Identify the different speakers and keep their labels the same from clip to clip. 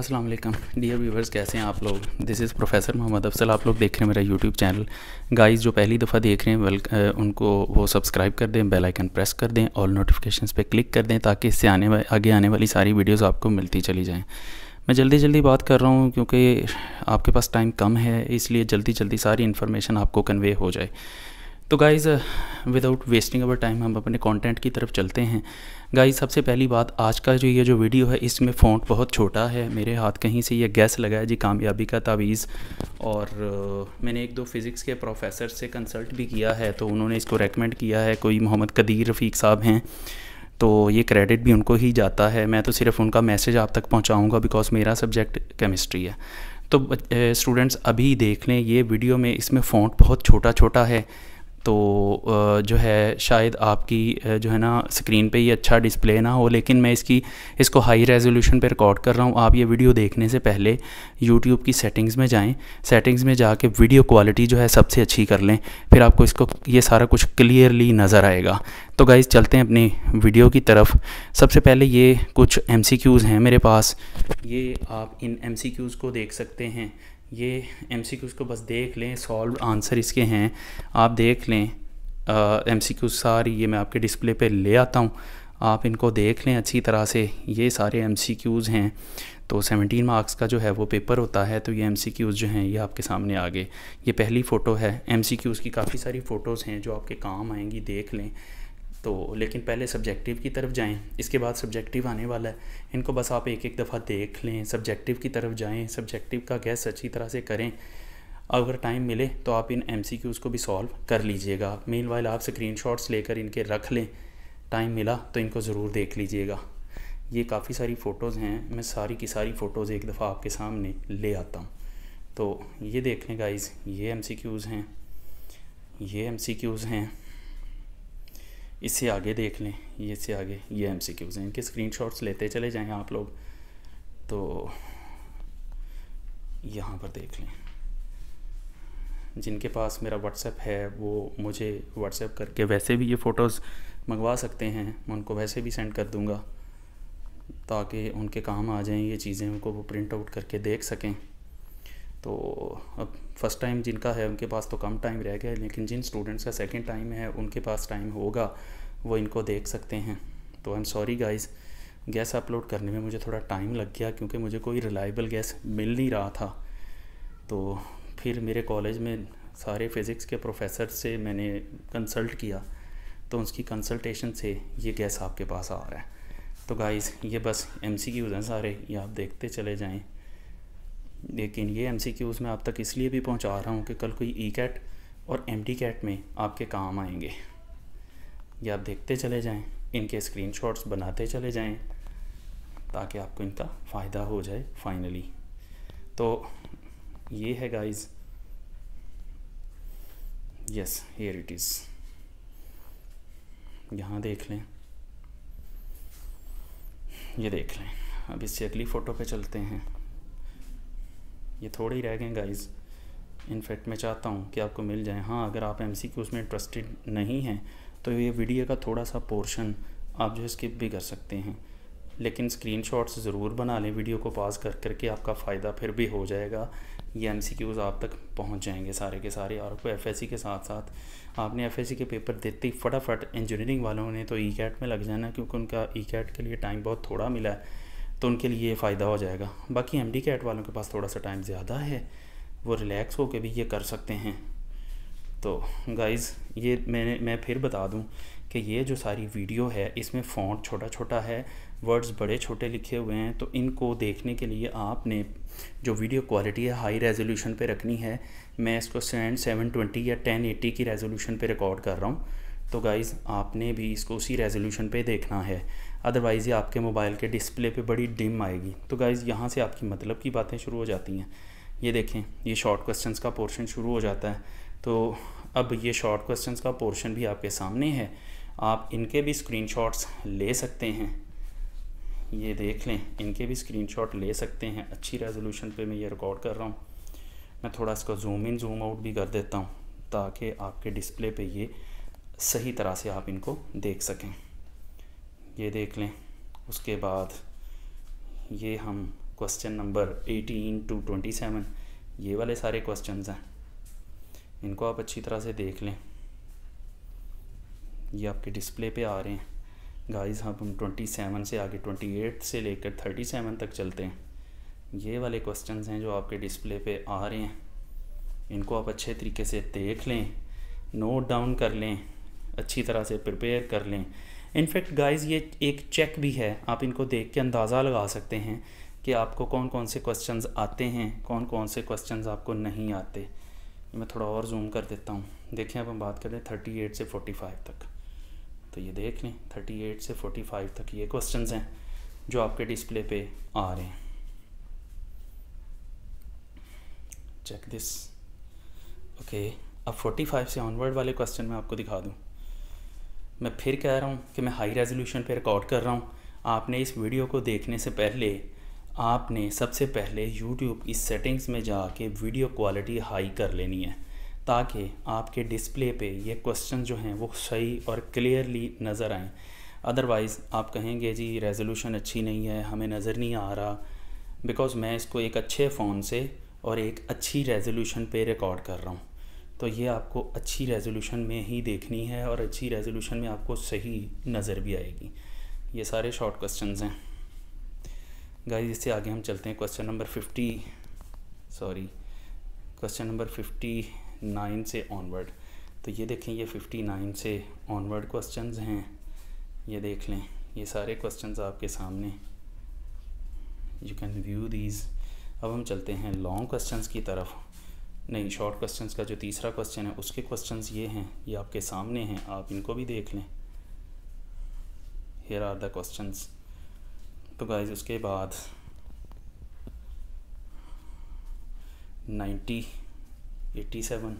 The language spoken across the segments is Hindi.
Speaker 1: अस्सलाम वालेकुम डियर व्यूवर्स कैसे हैं आप लोग this is professor Mohammad Afsal आप लोग देख रहे हैं मेरा यूट्यूब चैनल गाइस जो पहली दफ़ा देख रहे हैं वेल उनको वो सब्सक्राइब कर दें बेल आइकन प्रेस कर दें ऑल नोटिफिकेशन पे क्लिक कर दें ताकि इससे आने आगे आने वाली सारी वीडियोस आपको मिलती चली जाएँ मैं जल्दी जल्दी बात कर रहा हूँ क्योंकि आपके पास टाइम कम है इसलिए जल्दी जल्दी सारी इन्फॉर्मेशन आपको कन्वे हो जाए तो guys without wasting our time हम अपने कंटेंट की तरफ चलते हैं गाइस सबसे पहली बात आज का जो ये जो वीडियो है इसमें फ़ॉन्ट बहुत छोटा है मेरे हाथ कहीं से ये गैस लगा है जी कामयाबी का तावीज़ और आ, uh, मैंने एक दो फिज़िक्स के प्रोफेसर से कंसल्ट भी किया है तो उन्होंने इसको रेकमेंड किया है कोई मोहम्मद कदीर रफ़ीक साहब हैं तो ये क्रेडिट भी उनको ही जाता है मैं तो सिर्फ उनका मैसेज आप तक पहुँचाऊँगा बिकॉज़ मेरा सब्जेक्ट केमिस्ट्री है तो स्टूडेंट्स uh, अभी देख लें ये वीडियो में इसमें फ़ॉन्ट बहुत छोटा छोटा है तो जो है शायद आपकी जो है ना स्क्रीन पे ये अच्छा डिस्प्ले ना हो लेकिन मैं इसकी इसको हाई रेजोल्यूशन पे रिकॉर्ड कर रहा हूँ आप ये वीडियो देखने से पहले यूट्यूब की सेटिंग्स में जाएं सेटिंग्स में जाके वीडियो क्वालिटी जो है सबसे अच्छी कर लें फिर आपको इसको ये सारा कुछ क्लियरली नज़र आएगा तो गाइज़ चलते हैं अपनी वीडियो की तरफ सबसे पहले ये कुछ एम हैं मेरे पास ये आप इन एम को देख सकते हैं ये एम सी क्यूज़ को बस देख लें सॉल्व आंसर इसके हैं आप देख लें एम सी क्यूज़ सारी ये मैं आपके डिस्प्ले पे ले आता हूँ आप इनको देख लें अच्छी तरह से ये सारे एम सी क्यूज़ हैं तो 17 मार्क्स का जो है वो पेपर होता है तो ये एम सी क्यूज़ जो हैं ये आपके सामने आ गए ये पहली फ़ोटो है एम सी क्यूज़ की काफ़ी सारी फ़ोटोज़ हैं जो आपके काम आएंगी देख लें तो लेकिन पहले सब्जेक्टिव की तरफ जाएं इसके बाद सब्जेक्टिव आने वाला है इनको बस आप एक एक दफ़ा देख लें सब्जेक्टिव की तरफ जाएं सब्जेक्टिव का गैस अच्छी तरह से करें अगर टाइम मिले तो आप इन एम को भी सॉल्व कर लीजिएगा मेन वाइल आप स्क्रीन लेकर इनके रख लें टाइम मिला तो इनको ज़रूर देख लीजिएगा ये काफ़ी सारी फ़ोटोज़ हैं मैं सारी की सारी फ़ोटोज़ एक दफ़ा आपके सामने ले आता हूँ तो ये देख लें गाइज़ ये एम हैं ये एम हैं इससे आगे देख लें ये से आगे ये एम सी क्यूज़ हैं इनके स्क्रीनशॉट्स लेते चले जाएं आप लोग तो यहाँ पर देख लें जिनके पास मेरा व्हाट्सएप है वो मुझे व्हाट्सएप करके वैसे भी ये फ़ोटोज़ मंगवा सकते हैं मैं उनको वैसे भी सेंड कर दूँगा ताकि उनके काम आ जाएं ये चीज़ें उनको वो प्रिंट आउट करके देख सकें तो अब फर्स्ट टाइम जिनका है उनके पास तो कम टाइम रह गया लेकिन जिन स्टूडेंट्स का सेकेंड टाइम है उनके पास टाइम होगा वो इनको देख सकते हैं तो आई एम सॉरी गाइज़ गैस अपलोड करने में मुझे थोड़ा टाइम लग गया क्योंकि मुझे कोई रिलायबल गैस मिल नहीं रहा था तो फिर मेरे कॉलेज में सारे फिज़िक्स के प्रोफेसर से मैंने कंसल्ट किया तो उसकी कंसल्टेशन से ये गैस आपके पास आ रहा है तो गाइज़ ये बस एम सी की हैं सारे ये आप देखते चले जाएँ लेकिन ये एम सी क्यूज़ मैं आप तक इसलिए भी पहुंचा रहा हूं कि कल कोई ई e कैट और एम डी कैट में आपके काम आएंगे ये आप देखते चले जाएं इनके स्क्रीन शॉट्स बनाते चले जाएं ताकि आपको इनका फ़ायदा हो जाए फाइनली तो ये है guys yes here it is यहाँ देख लें ये देख लें अब इससे अगली फ़ोटो पे चलते हैं ये थोड़े ही रह गए गाइज़ इनफैक्ट मैं चाहता हूँ कि आपको मिल जाए हाँ अगर आप एम में इंटरेस्टेड नहीं हैं तो ये वीडियो का थोड़ा सा पोर्शन आप जो है स्किप भी कर सकते हैं लेकिन स्क्रीन ज़रूर बना लें वीडियो को पास कर करके आपका फ़ायदा फिर भी हो जाएगा ये एम आप तक पहुँच जाएंगे सारे के सारे और आपको एफ के साथ साथ आपने एफ के पेपर देते ही फटाफट इंजीनियरिंग वालों ने तो ई e कैट में लग जाना क्योंकि उनका ई e कैट के लिए टाइम बहुत थोड़ा मिला है तो उनके लिए ये फ़ायदा हो जाएगा बाकी एम डी कैट वालों के पास थोड़ा सा टाइम ज़्यादा है वो रिलैक्स होकर भी ये कर सकते हैं तो गाइज़ ये मैंने मैं फिर बता दूं कि ये जो सारी वीडियो है इसमें फ़ॉन्ट छोटा छोटा है वर्ड्स बड़े छोटे लिखे हुए हैं तो इनको देखने के लिए आपने जो वीडियो क्वालिटी है हाई रेजोल्यूशन पे रखनी है मैं इसको सैंड सेवन ट्वेंटी या टेन एटी की रेजोल्यूशन पे रिकॉर्ड कर रहा हूँ तो गाइज़ आपने भी इसको उसी रेजोल्यूशन पे देखना है अदरवाइज़ ये आपके मोबाइल के डिस्प्ले पे बड़ी डिम आएगी तो गाइज़ यहाँ से आपकी मतलब की बातें शुरू हो जाती हैं ये देखें ये शॉर्ट क्वेश्चंस का पोर्शन शुरू हो जाता है तो अब ये शॉर्ट क्वेश्चंस का पोर्शन भी आपके सामने है आप इनके भी स्क्रीन ले सकते हैं ये देख लें इनके भी स्क्रीन ले सकते हैं अच्छी रेजोल्यूशन पर मैं ये रिकॉर्ड कर रहा हूँ मैं थोड़ा इसका जूम इन जूम आउट भी कर देता हूँ ताकि आपके डिस्प्ले पे ये सही तरह से आप इनको देख सकें ये देख लें उसके बाद ये हम क्वेश्चन नंबर 18 टू 27 ये वाले सारे क्वेश्चंस हैं इनको आप अच्छी तरह से देख लें ये आपके डिस्प्ले पे आ रहे हैं गाइस हम हम 27 से आगे 28 से लेकर 37 तक चलते हैं ये वाले क्वेश्चंस हैं जो आपके डिस्प्ले पे आ रहे हैं इनको आप अच्छे तरीके से देख लें नोट डाउन कर लें अच्छी तरह से प्रिपेयर कर लें इनफैक्ट गाइस ये एक चेक भी है आप इनको देख के अंदाज़ा लगा सकते हैं कि आपको कौन कौन से क्वेश्चंस आते हैं कौन कौन से क्वेश्चंस आपको नहीं आते मैं थोड़ा और जूम कर देता हूँ देखें अब हम बात करें थर्टी एट से फोर्टी फाइव तक तो ये देख लें थर्टी एट से फोर्टी फाइव तक ये क्वेश्चन हैं जो आपके डिस्प्ले पे आ रहे हैं चेक दिस ओके अब फोर्टी फाइव से ऑनवर्ड वाले क्वेश्चन मैं आपको दिखा दूँ मैं फिर कह रहा हूँ कि मैं हाई रेजोल्यूशन पे रिकॉर्ड कर रहा हूँ आपने इस वीडियो को देखने से पहले आपने सबसे पहले यूट्यूब की सेटिंग्स में जाके वीडियो क्वालिटी हाई कर लेनी है ताकि आपके डिस्प्ले पे ये क्वेश्चन जो हैं वो सही और क्लियरली नज़र आएँ अदरवाइज़ आप कहेंगे जी रेजोल्यूशन अच्छी नहीं है हमें नज़र नहीं आ रहा बिकॉज़ मैं इसको एक अच्छे फ़ोन से और एक अच्छी रेजोल्यूशन पे रिकॉर्ड कर रहा हूँ तो ये आपको अच्छी रेजोल्यूशन में ही देखनी है और अच्छी रेजोल्यूशन में आपको सही नज़र भी आएगी ये सारे शॉर्ट क्वेश्चन हैं गाइस इससे आगे हम चलते हैं question number fifty sorry question number fifty nine से ऑनवर्ड तो ये देखें ये फिफ्टी नाइन से ऑनवर्ड क्वेश्चन हैं ये देख लें ये सारे क्वेश्चन आपके सामने यू कैन व्यू दीज अब हम चलते हैं लॉन्ग क्वेश्चंस की तरफ नहीं शॉर्ट क्वेश्चंस का जो तीसरा क्वेश्चन है उसके क्वेश्चंस ये हैं ये आपके सामने हैं आप इनको भी देख लें हेयर आर द क्वेश्चंस तो गाइज उसके बाद नाइन्टी एटी सेवन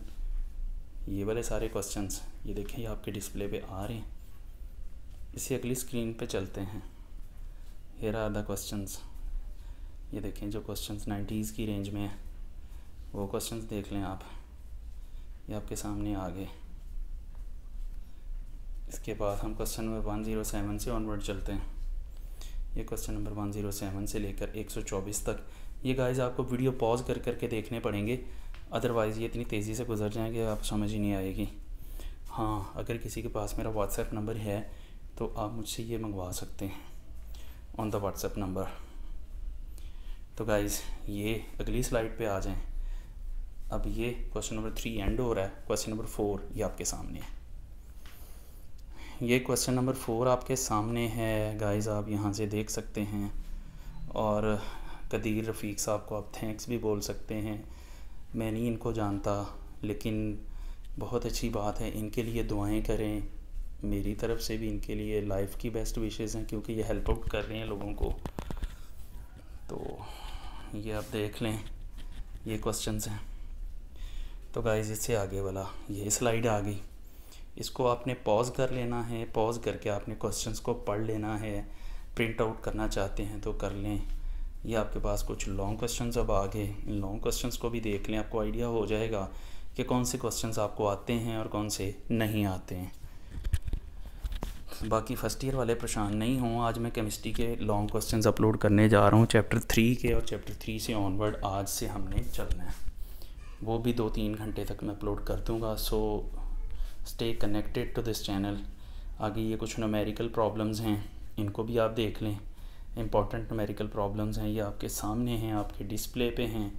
Speaker 1: ये वाले सारे क्वेश्चंस ये देखें ये आपके डिस्प्ले पे आ रहे हैं इसी अगली स्क्रीन पे चलते हैं हेयर आर द क्वेश्चंस ये देखें जो क्वेश्चंस नाइन्टीज़ की रेंज में है वो क्वेश्चन देख लें आप ये आपके सामने आ गए इसके बाद हम question number one zero seven से ऑनवर्ड चलते हैं ये question number one zero seven से लेकर एक सौ चौबीस तक ये गाइस आपको वीडियो पॉज कर करके देखने पड़ेंगे अदरवाइज़ ये इतनी तेज़ी से गुजर जाएंगे आप समझ ही नहीं आएगी हाँ अगर किसी के पास मेरा व्हाट्सएप नंबर है तो आप मुझसे ये मंगवा सकते हैं ऑन द व्हाट्सएप नंबर तो गाइज़ ये अगली स्लाइड पर आ जाएँ अब ये क्वेश्चन नंबर थ्री एंड हो रहा है क्वेश्चन नंबर फोर ये आपके सामने है ये क्वेश्चन नंबर फोर आपके सामने है गाइस आप यहाँ से देख सकते हैं और कदीर रफ़ीक साहब को आप थैंक्स भी बोल सकते हैं मैं नहीं इनको जानता लेकिन बहुत अच्छी बात है इनके लिए दुआएं करें मेरी तरफ से भी इनके लिए लाइफ की बेस्ट विशेज़ हैं क्योंकि ये हेल्प आउट कर रहे हैं लोगों को तो ये आप देख लें ये क्वेश्चन हैं तो गाइज इससे आगे वाला ये स्लाइड आ गई इसको आपने पॉज कर लेना है पॉज करके आपने क्वेश्चंस को पढ़ लेना है प्रिंट आउट करना चाहते हैं तो कर लें ये आपके पास कुछ लॉन्ग क्वेश्चंस अब आ गए इन लॉन्ग क्वेश्चंस को भी देख लें आपको आइडिया हो जाएगा कि कौन से क्वेश्चंस आपको आते हैं और कौन से नहीं आते हैं बाकी फर्स्ट ईयर वाले परेशान नहीं हों आज मैं केमिस्ट्री के लॉन्ग क्वेश्चन अपलोड करने जा रहा हूँ चैप्टर थ्री के और चैप्टर थ्री से ऑनवर्ड आज से हमने चलना है वो भी दो तीन घंटे तक मैं अपलोड कर दूँगा so stay connected to this channel आगे ये कुछ नमेरिकल प्रॉब्लम्स हैं इनको भी आप देख लें इम्पॉर्टेंट नमेरिकल प्रॉब्लम्स हैं ये आपके सामने हैं आपके डिस्प्ले पे हैं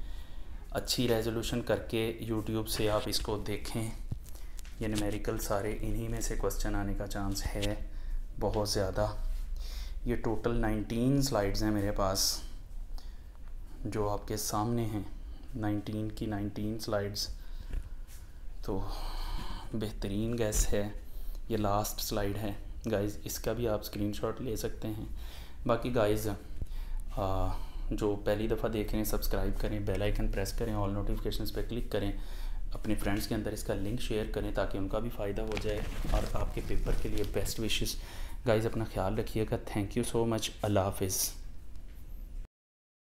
Speaker 1: अच्छी रेजोल्यूशन करके यूट्यूब से आप इसको देखें ये नमेरिकल सारे इन्हीं में से क्वेश्चन आने का चांस है बहुत ज़्यादा ये टोटल 19 स्लाइड्स हैं मेरे पास जो आपके सामने हैं नाइनटीन की नाइनटीन स्लाइड्स तो बेहतरीन गैस है ये लास्ट स्लाइड है गाइस इसका भी आप स्क्रीनशॉट ले सकते हैं बाकी गाइस जो पहली दफ़ा देख रहे हैं सब्सक्राइब करें बेल आइकन प्रेस करें ऑल नोटिफिकेशंस पर क्लिक करें अपने फ्रेंड्स के अंदर इसका लिंक शेयर करें ताकि उनका भी फ़ायदा हो जाए और आपके पेपर के लिए बेस्ट विशेज़ गाइज़ अपना ख्याल रखिएगा थैंक यू सो मच अल्लाह हाफिज़